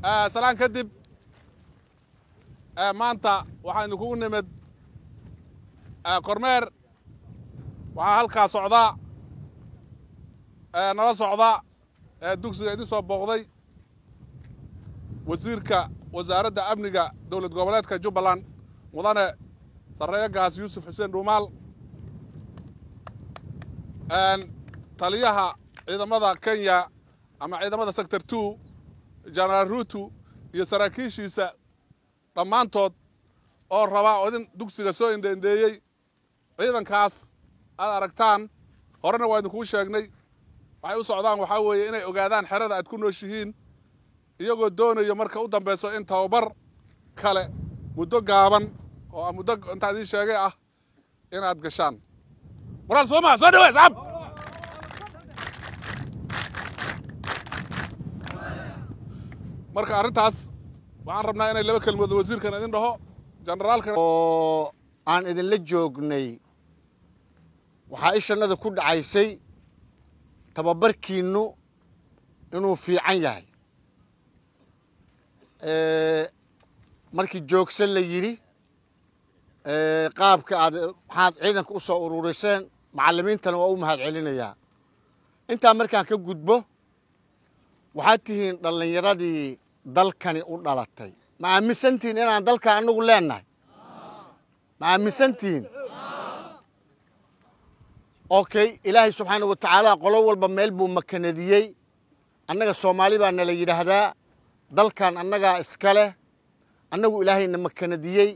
Eh, salaan kadib eh, maanta waxaanu kugu nimid eh, kormeer waxaa halkaa socdaa nala socda dugsiga idin soo booqday wasiirka wasaaradda amniga dowlad goboleedka jubbaland mudane sarreeya gaas yuusuf xuseen dhuumaal taliyaha ciidamada kenya ama ciidamada sector two jenaraal ruutu iyo saraakiishiisa dhammaantood oo rabaa idin dugsiga soo indheendheeyey ciidankaas aad aragtaan horena waa idinkuu sheegnay waxay u socdaan waxaa weeye inay ogaadaan xerada aad ku nooshihiin iyagoo doonayo marka u dambayso in tababar kale muddo gaaban oo ah muddo intaa idiin sheegay ah inaad gashaan muraal soo maa soo dhawe saaab marka arrintaas waxaan rabnaa inay laba kelmadood wasiirkan idin dhaho jenaraalkan oo aan idinla joognay waxaa ishannada ku dhacaysay tababarkiinnu inuu fiican yahay markii joogso la yidhi qaabka aad maxaad ciidanka u ururiseen macallimiintana waa u mahad celinayaa intaa markaan ka gudbo waxaad tihiin dhallinyaradii dalkani u dhalatay ma aaminsantihiin inaan dalka anagu leenahay ma aaminsantihiin okay ilaahay subxaana wa tacaala qolo walba meel buu makanadiyey annaga soomaali baa nala yidhaahdaa dalkan annagaa iska leh annagu ilaahayna makanadiyey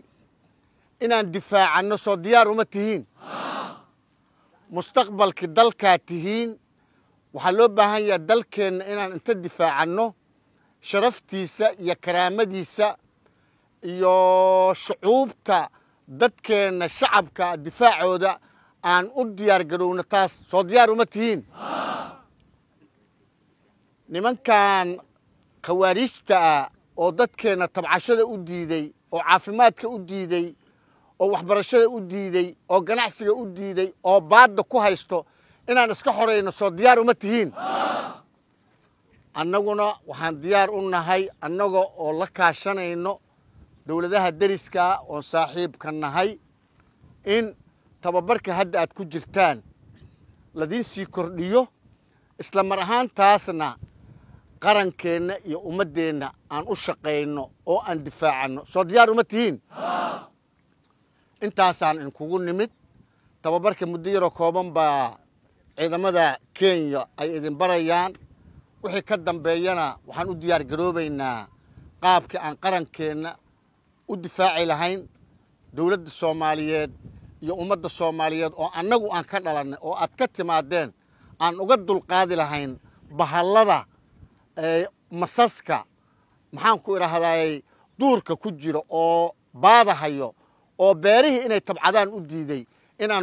inaan difaacanno soo diyaar uma tihiin mustaqbalkii dalkaa tihiin waxaa loo baahan yaha dalkeenna inaan inta difaacanno sharaftiisa iyo karaamadiisa iyo shucuubta dadkeenna shacabka difaacooda aan u diyaar garowno taas soo diyaar uma tihiin nimankan khawaariijtaa ah oo dadkeenna tabcashada u diiday oo caafimaadka u diiday oo waxbarashada u diiday oo ganacsiga u diiday oo baadda ku haysto inaan iska horayno soo diyaar uma tihiin annaguna waxaan diyaar u nahay annaga oo la kaashanayno dowladaha deriska oon saaxiibka nahay in tababarka hadda aad ku jirtaan ladiin sii kordhiyo isla mar ahaantaasna qarankeenna iyo ummaddeenna aan u shaqayno oo aan difaacanno soo diyaar uma tihiin intaasaan inkugu nimid tababarka muddo yaroo kooban baa ciidamada kenya ay idin barayaan wixii ka dambeeyana waxaan u diyaar garoobaynaa qaabkii aan qarankeenna u difaaci lahayn dowladda soomaaliyeed iyo ummadda soomaaliyeed oo annagu aan ka dhalannay oo aad ka timaadeen aan uga dulqaadi lahayn bahallada masaska maxaan ku idhaahdaayey duurka ku jira oo baadahayo oo beerihii inay tabcadaan u diiday inaanu